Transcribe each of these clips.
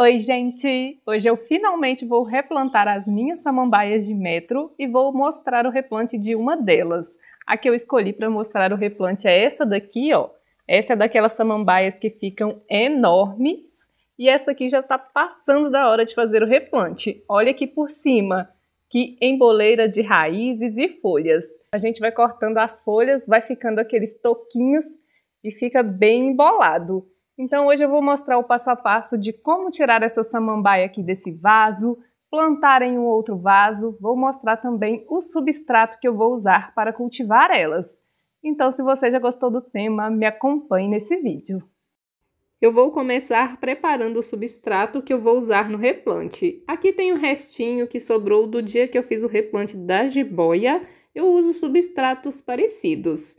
Oi, gente! Hoje eu finalmente vou replantar as minhas samambaias de metro e vou mostrar o replante de uma delas. A que eu escolhi para mostrar o replante é essa daqui, ó. Essa é daquelas samambaias que ficam enormes e essa aqui já está passando da hora de fazer o replante. Olha aqui por cima, que emboleira de raízes e folhas. A gente vai cortando as folhas, vai ficando aqueles toquinhos e fica bem embolado. Então hoje eu vou mostrar o passo a passo de como tirar essa samambaia aqui desse vaso, plantar em um outro vaso, vou mostrar também o substrato que eu vou usar para cultivar elas. Então se você já gostou do tema, me acompanhe nesse vídeo. Eu vou começar preparando o substrato que eu vou usar no replante. Aqui tem o restinho que sobrou do dia que eu fiz o replante da jiboia. Eu uso substratos parecidos.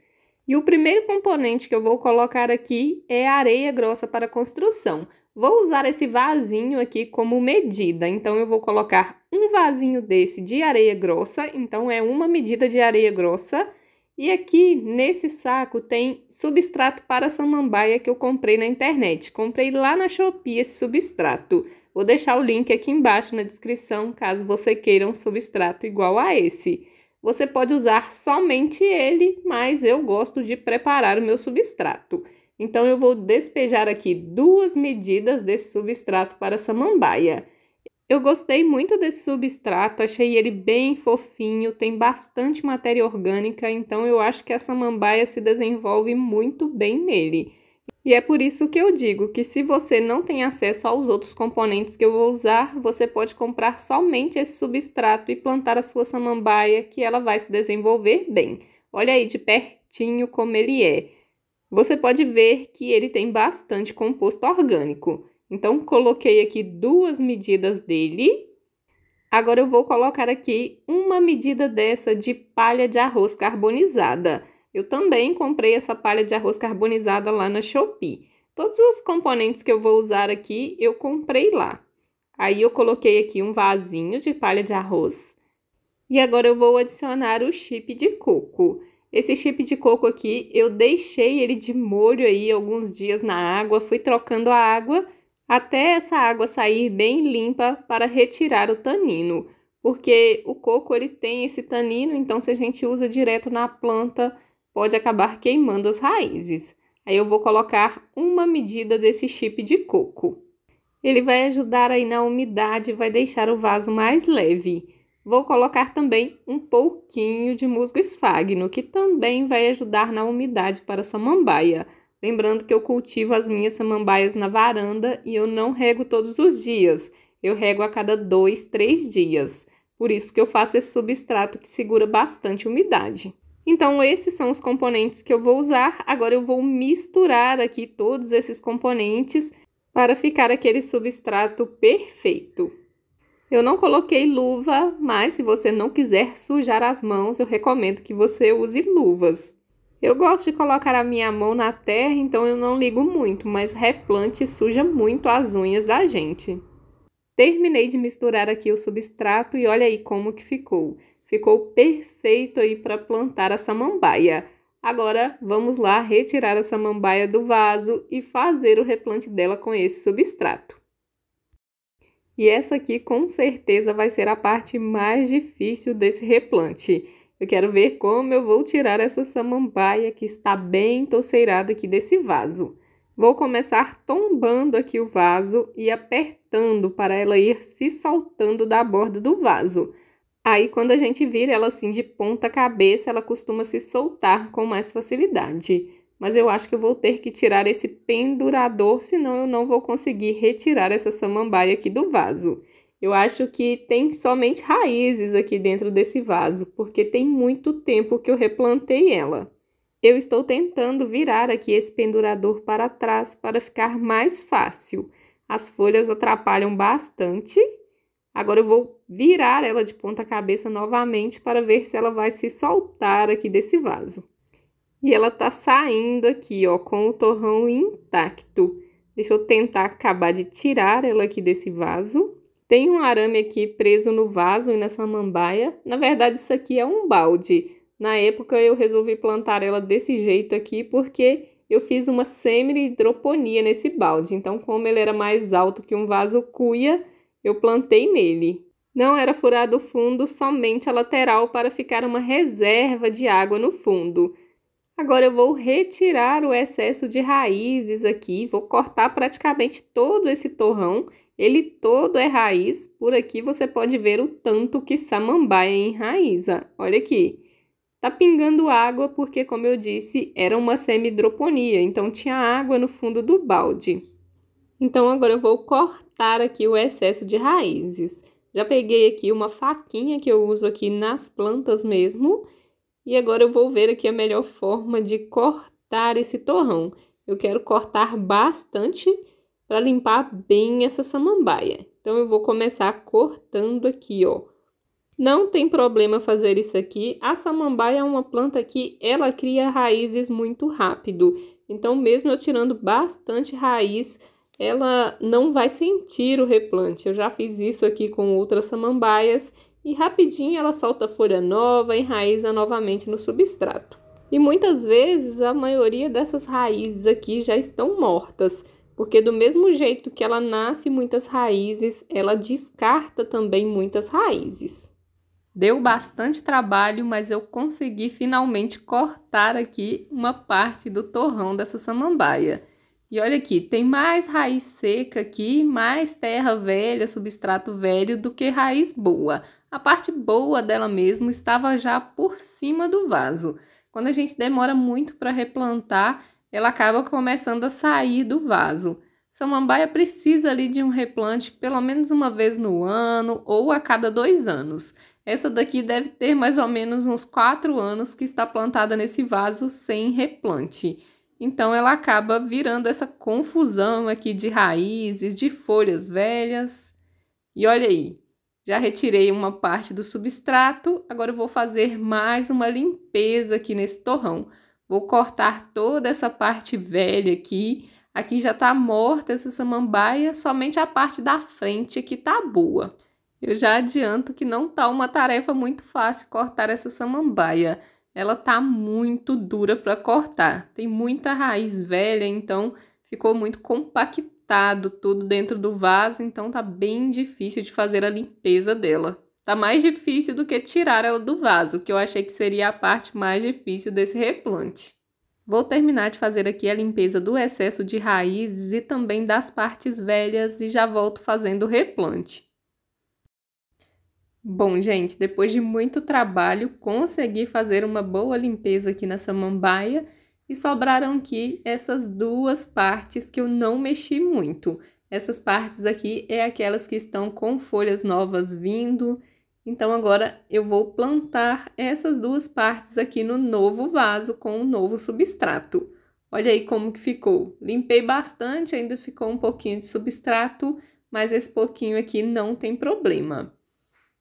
E o primeiro componente que eu vou colocar aqui é areia grossa para construção. Vou usar esse vasinho aqui como medida, então eu vou colocar um vasinho desse de areia grossa, então é uma medida de areia grossa. E aqui nesse saco tem substrato para samambaia que eu comprei na internet. Comprei lá na Shopee esse substrato. Vou deixar o link aqui embaixo na descrição, caso você queira um substrato igual a esse. Você pode usar somente ele, mas eu gosto de preparar o meu substrato. Então eu vou despejar aqui duas medidas desse substrato para a samambaia. Eu gostei muito desse substrato, achei ele bem fofinho, tem bastante matéria orgânica, então eu acho que a samambaia se desenvolve muito bem nele. E é por isso que eu digo que se você não tem acesso aos outros componentes que eu vou usar, você pode comprar somente esse substrato e plantar a sua samambaia que ela vai se desenvolver bem. Olha aí de pertinho como ele é. Você pode ver que ele tem bastante composto orgânico. Então, coloquei aqui duas medidas dele. Agora, eu vou colocar aqui uma medida dessa de palha de arroz carbonizada. Eu também comprei essa palha de arroz carbonizada lá na Shopee. Todos os componentes que eu vou usar aqui, eu comprei lá. Aí eu coloquei aqui um vasinho de palha de arroz. E agora eu vou adicionar o chip de coco. Esse chip de coco aqui, eu deixei ele de molho aí alguns dias na água, fui trocando a água até essa água sair bem limpa para retirar o tanino, porque o coco ele tem esse tanino, então se a gente usa direto na planta, pode acabar queimando as raízes. Aí eu vou colocar uma medida desse chip de coco. Ele vai ajudar aí na umidade e vai deixar o vaso mais leve. Vou colocar também um pouquinho de musgo esfagno, que também vai ajudar na umidade para a samambaia. Lembrando que eu cultivo as minhas samambaias na varanda e eu não rego todos os dias. Eu rego a cada dois, três dias. Por isso que eu faço esse substrato que segura bastante umidade. Então, esses são os componentes que eu vou usar. Agora, eu vou misturar aqui todos esses componentes para ficar aquele substrato perfeito. Eu não coloquei luva, mas se você não quiser sujar as mãos, eu recomendo que você use luvas. Eu gosto de colocar a minha mão na terra, então eu não ligo muito, mas replante suja muito as unhas da gente. Terminei de misturar aqui o substrato e olha aí como que ficou. Ficou perfeito aí para plantar a samambaia. Agora vamos lá retirar a samambaia do vaso e fazer o replante dela com esse substrato. E essa aqui com certeza vai ser a parte mais difícil desse replante. Eu quero ver como eu vou tirar essa samambaia que está bem toceirada aqui desse vaso. Vou começar tombando aqui o vaso e apertando para ela ir se soltando da borda do vaso. Aí, quando a gente vira ela assim de ponta cabeça, ela costuma se soltar com mais facilidade. Mas eu acho que eu vou ter que tirar esse pendurador, senão eu não vou conseguir retirar essa samambaia aqui do vaso. Eu acho que tem somente raízes aqui dentro desse vaso, porque tem muito tempo que eu replantei ela. Eu estou tentando virar aqui esse pendurador para trás para ficar mais fácil. As folhas atrapalham bastante Agora eu vou virar ela de ponta cabeça novamente para ver se ela vai se soltar aqui desse vaso. E ela tá saindo aqui, ó, com o torrão intacto. Deixa eu tentar acabar de tirar ela aqui desse vaso. Tem um arame aqui preso no vaso e nessa mambaia. Na verdade, isso aqui é um balde. Na época, eu resolvi plantar ela desse jeito aqui porque eu fiz uma semi-hidroponia nesse balde. Então, como ele era mais alto que um vaso cuia, eu plantei nele. Não era furado o fundo, somente a lateral para ficar uma reserva de água no fundo. Agora eu vou retirar o excesso de raízes aqui, vou cortar praticamente todo esse torrão. Ele todo é raiz, por aqui você pode ver o tanto que samambaia é enraiza. Olha aqui. Tá pingando água porque, como eu disse, era uma semi-hidroponia, então tinha água no fundo do balde. Então, agora eu vou cortar aqui o excesso de raízes. Já peguei aqui uma faquinha que eu uso aqui nas plantas mesmo. E agora eu vou ver aqui a melhor forma de cortar esse torrão. Eu quero cortar bastante para limpar bem essa samambaia. Então, eu vou começar cortando aqui, ó. Não tem problema fazer isso aqui. A samambaia é uma planta que ela cria raízes muito rápido. Então, mesmo eu tirando bastante raiz ela não vai sentir o replante. Eu já fiz isso aqui com outras samambaias e rapidinho ela solta folha nova e enraiza novamente no substrato. E muitas vezes a maioria dessas raízes aqui já estão mortas, porque do mesmo jeito que ela nasce muitas raízes, ela descarta também muitas raízes. Deu bastante trabalho, mas eu consegui finalmente cortar aqui uma parte do torrão dessa samambaia. E olha aqui, tem mais raiz seca aqui, mais terra velha, substrato velho do que raiz boa. A parte boa dela mesmo estava já por cima do vaso. Quando a gente demora muito para replantar, ela acaba começando a sair do vaso. Samambaia precisa ali de um replante pelo menos uma vez no ano ou a cada dois anos. Essa daqui deve ter mais ou menos uns quatro anos que está plantada nesse vaso sem replante. Então ela acaba virando essa confusão aqui de raízes, de folhas velhas. E olha aí, já retirei uma parte do substrato, agora eu vou fazer mais uma limpeza aqui nesse torrão. Vou cortar toda essa parte velha aqui. Aqui já tá morta essa samambaia, somente a parte da frente aqui é tá boa. Eu já adianto que não tá uma tarefa muito fácil cortar essa samambaia ela tá muito dura para cortar. Tem muita raiz velha, então ficou muito compactado tudo dentro do vaso, então tá bem difícil de fazer a limpeza dela. Tá mais difícil do que tirar ela do vaso, que eu achei que seria a parte mais difícil desse replante. Vou terminar de fazer aqui a limpeza do excesso de raízes e também das partes velhas e já volto fazendo o replante. Bom, gente, depois de muito trabalho, consegui fazer uma boa limpeza aqui nessa samambaia e sobraram aqui essas duas partes que eu não mexi muito. Essas partes aqui é aquelas que estão com folhas novas vindo, então agora eu vou plantar essas duas partes aqui no novo vaso com um novo substrato. Olha aí como que ficou. Limpei bastante, ainda ficou um pouquinho de substrato, mas esse pouquinho aqui não tem problema.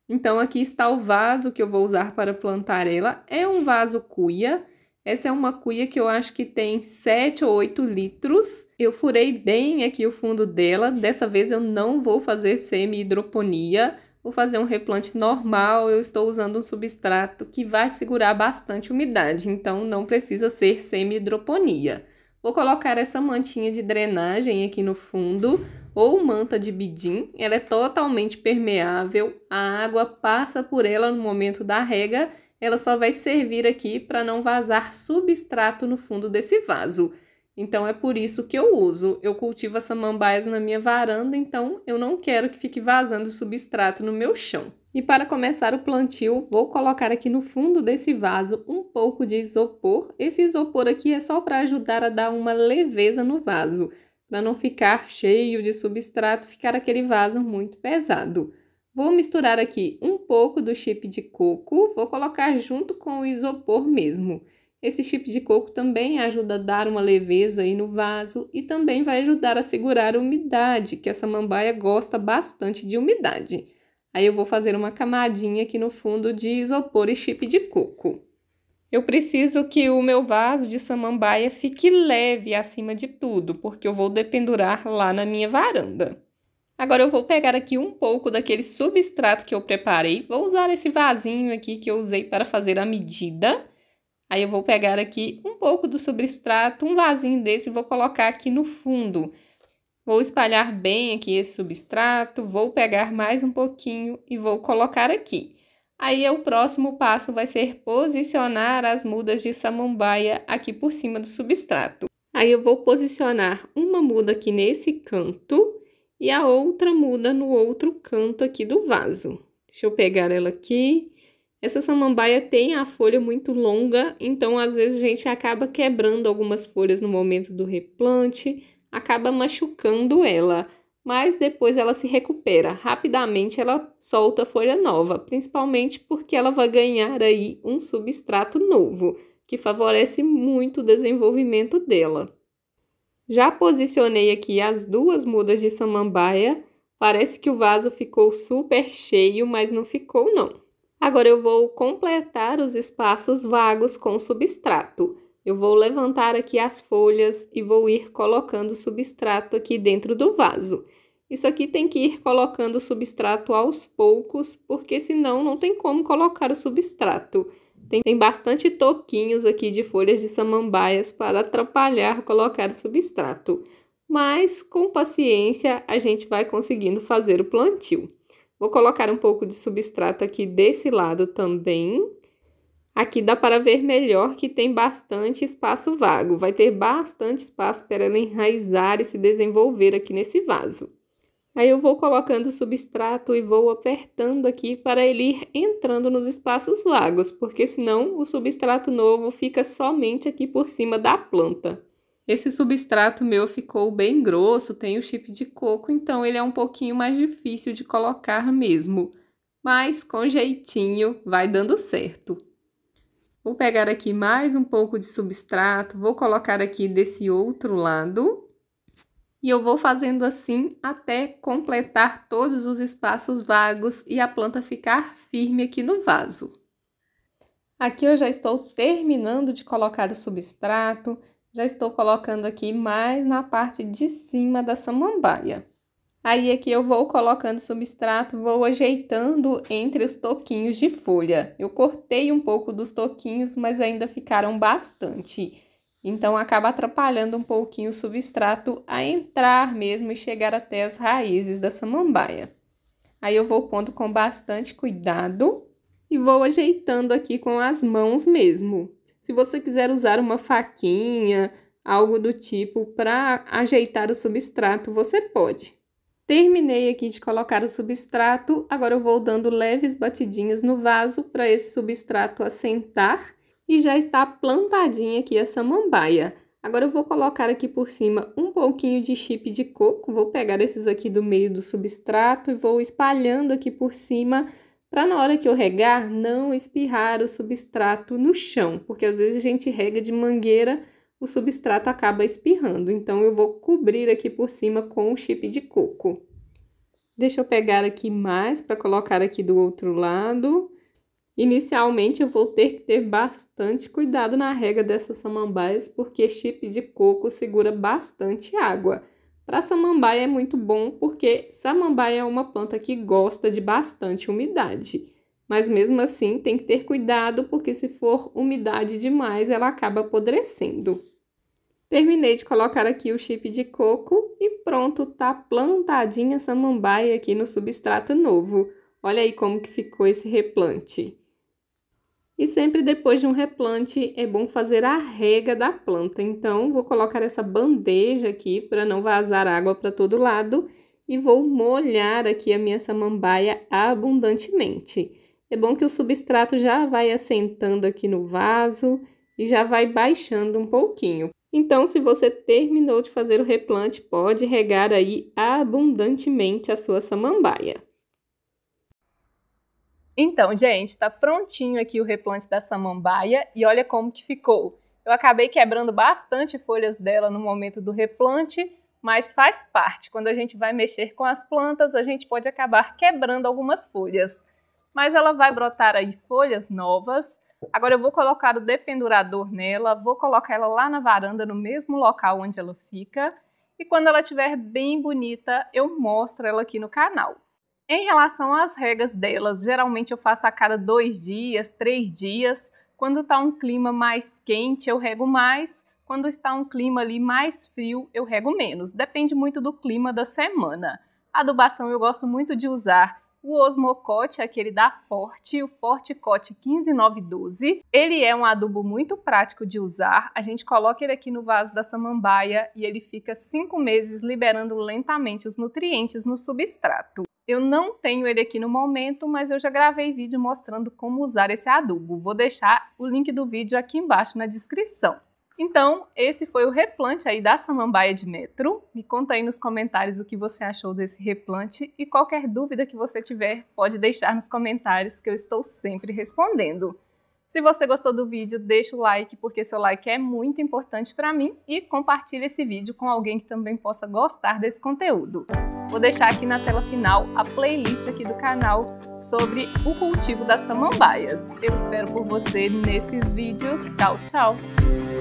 Então, aqui está o vaso que eu vou usar para plantar ela. É um vaso cuia. Essa é uma cuia que eu acho que tem 7 ou 8 litros. Eu furei bem aqui o fundo dela. Dessa vez eu não vou fazer semi-hidroponia. Vou fazer um replante normal. Eu estou usando um substrato que vai segurar bastante umidade. Então, não precisa ser semi-hidroponia. Vou colocar essa mantinha de drenagem aqui no fundo ou manta de bidim, ela é totalmente permeável, a água passa por ela no momento da rega, ela só vai servir aqui para não vazar substrato no fundo desse vaso. Então é por isso que eu uso. Eu cultivo as samambaias na minha varanda, então eu não quero que fique vazando substrato no meu chão. E para começar o plantio, vou colocar aqui no fundo desse vaso um pouco de isopor. Esse isopor aqui é só para ajudar a dar uma leveza no vaso para não ficar cheio de substrato, ficar aquele vaso muito pesado. Vou misturar aqui um pouco do chip de coco, vou colocar junto com o isopor mesmo. Esse chip de coco também ajuda a dar uma leveza aí no vaso e também vai ajudar a segurar a umidade, que essa mambaia gosta bastante de umidade. Aí eu vou fazer uma camadinha aqui no fundo de isopor e chip de coco. Eu preciso que o meu vaso de samambaia fique leve acima de tudo, porque eu vou dependurar lá na minha varanda. Agora eu vou pegar aqui um pouco daquele substrato que eu preparei, vou usar esse vasinho aqui que eu usei para fazer a medida. Aí eu vou pegar aqui um pouco do substrato, um vasinho desse, vou colocar aqui no fundo. Vou espalhar bem aqui esse substrato, vou pegar mais um pouquinho e vou colocar aqui. Aí o próximo passo vai ser posicionar as mudas de samambaia aqui por cima do substrato. Aí eu vou posicionar uma muda aqui nesse canto e a outra muda no outro canto aqui do vaso. Deixa eu pegar ela aqui. Essa samambaia tem a folha muito longa, então às vezes a gente acaba quebrando algumas folhas no momento do replante, acaba machucando ela mas depois ela se recupera. Rapidamente ela solta folha nova, principalmente porque ela vai ganhar aí um substrato novo, que favorece muito o desenvolvimento dela. Já posicionei aqui as duas mudas de samambaia. Parece que o vaso ficou super cheio, mas não ficou não. Agora eu vou completar os espaços vagos com substrato. Eu vou levantar aqui as folhas e vou ir colocando substrato aqui dentro do vaso. Isso aqui tem que ir colocando o substrato aos poucos, porque senão não tem como colocar o substrato. Tem, tem bastante toquinhos aqui de folhas de samambaias para atrapalhar colocar o substrato. Mas com paciência a gente vai conseguindo fazer o plantio. Vou colocar um pouco de substrato aqui desse lado também. Aqui dá para ver melhor que tem bastante espaço vago. Vai ter bastante espaço para ela enraizar e se desenvolver aqui nesse vaso. Aí eu vou colocando o substrato e vou apertando aqui para ele ir entrando nos espaços vagos, porque senão o substrato novo fica somente aqui por cima da planta. Esse substrato meu ficou bem grosso, tem o chip de coco, então ele é um pouquinho mais difícil de colocar mesmo. Mas com jeitinho vai dando certo. Vou pegar aqui mais um pouco de substrato, vou colocar aqui desse outro lado e eu vou fazendo assim até completar todos os espaços vagos e a planta ficar firme aqui no vaso. Aqui eu já estou terminando de colocar o substrato, já estou colocando aqui mais na parte de cima da samambaia. Aí aqui eu vou colocando substrato, vou ajeitando entre os toquinhos de folha. Eu cortei um pouco dos toquinhos, mas ainda ficaram bastante. Então acaba atrapalhando um pouquinho o substrato a entrar mesmo e chegar até as raízes da samambaia. Aí eu vou pondo com bastante cuidado e vou ajeitando aqui com as mãos mesmo. Se você quiser usar uma faquinha, algo do tipo, para ajeitar o substrato, você pode. Terminei aqui de colocar o substrato, agora eu vou dando leves batidinhas no vaso para esse substrato assentar e já está plantadinha aqui a samambaia. Agora eu vou colocar aqui por cima um pouquinho de chip de coco, vou pegar esses aqui do meio do substrato e vou espalhando aqui por cima para na hora que eu regar não espirrar o substrato no chão, porque às vezes a gente rega de mangueira, o substrato acaba espirrando. Então eu vou cobrir aqui por cima com o chip de coco. Deixa eu pegar aqui mais para colocar aqui do outro lado. Inicialmente eu vou ter que ter bastante cuidado na rega dessas samambaias, porque chip de coco segura bastante água. Para samambaia é muito bom porque samambaia é uma planta que gosta de bastante umidade. Mas mesmo assim tem que ter cuidado porque se for umidade demais ela acaba apodrecendo. Terminei de colocar aqui o chip de coco e pronto, tá plantadinha samambaia aqui no substrato novo. Olha aí como que ficou esse replante. E sempre depois de um replante é bom fazer a rega da planta. Então, vou colocar essa bandeja aqui para não vazar água para todo lado e vou molhar aqui a minha samambaia abundantemente. É bom que o substrato já vai assentando aqui no vaso e já vai baixando um pouquinho. Então, se você terminou de fazer o replante, pode regar aí abundantemente a sua samambaia. Então, gente, está prontinho aqui o replante da samambaia e olha como que ficou. Eu acabei quebrando bastante folhas dela no momento do replante, mas faz parte. Quando a gente vai mexer com as plantas, a gente pode acabar quebrando algumas folhas. Mas ela vai brotar aí folhas novas. Agora eu vou colocar o dependurador nela, vou colocar ela lá na varanda, no mesmo local onde ela fica. E quando ela estiver bem bonita, eu mostro ela aqui no canal. Em relação às regras delas, geralmente eu faço a cada dois dias, três dias. Quando está um clima mais quente, eu rego mais. Quando está um clima ali mais frio, eu rego menos. Depende muito do clima da semana. A adubação eu gosto muito de usar o Osmocote, aquele da Forte, o Forte Cote 15912. Ele é um adubo muito prático de usar. A gente coloca ele aqui no vaso da samambaia e ele fica cinco meses liberando lentamente os nutrientes no substrato. Eu não tenho ele aqui no momento, mas eu já gravei vídeo mostrando como usar esse adubo. Vou deixar o link do vídeo aqui embaixo na descrição. Então, esse foi o replante aí da samambaia de metro. Me conta aí nos comentários o que você achou desse replante e qualquer dúvida que você tiver, pode deixar nos comentários que eu estou sempre respondendo. Se você gostou do vídeo, deixa o like, porque seu like é muito importante para mim e compartilhe esse vídeo com alguém que também possa gostar desse conteúdo. Vou deixar aqui na tela final a playlist aqui do canal sobre o cultivo das samambaias. Eu espero por você nesses vídeos. Tchau, tchau!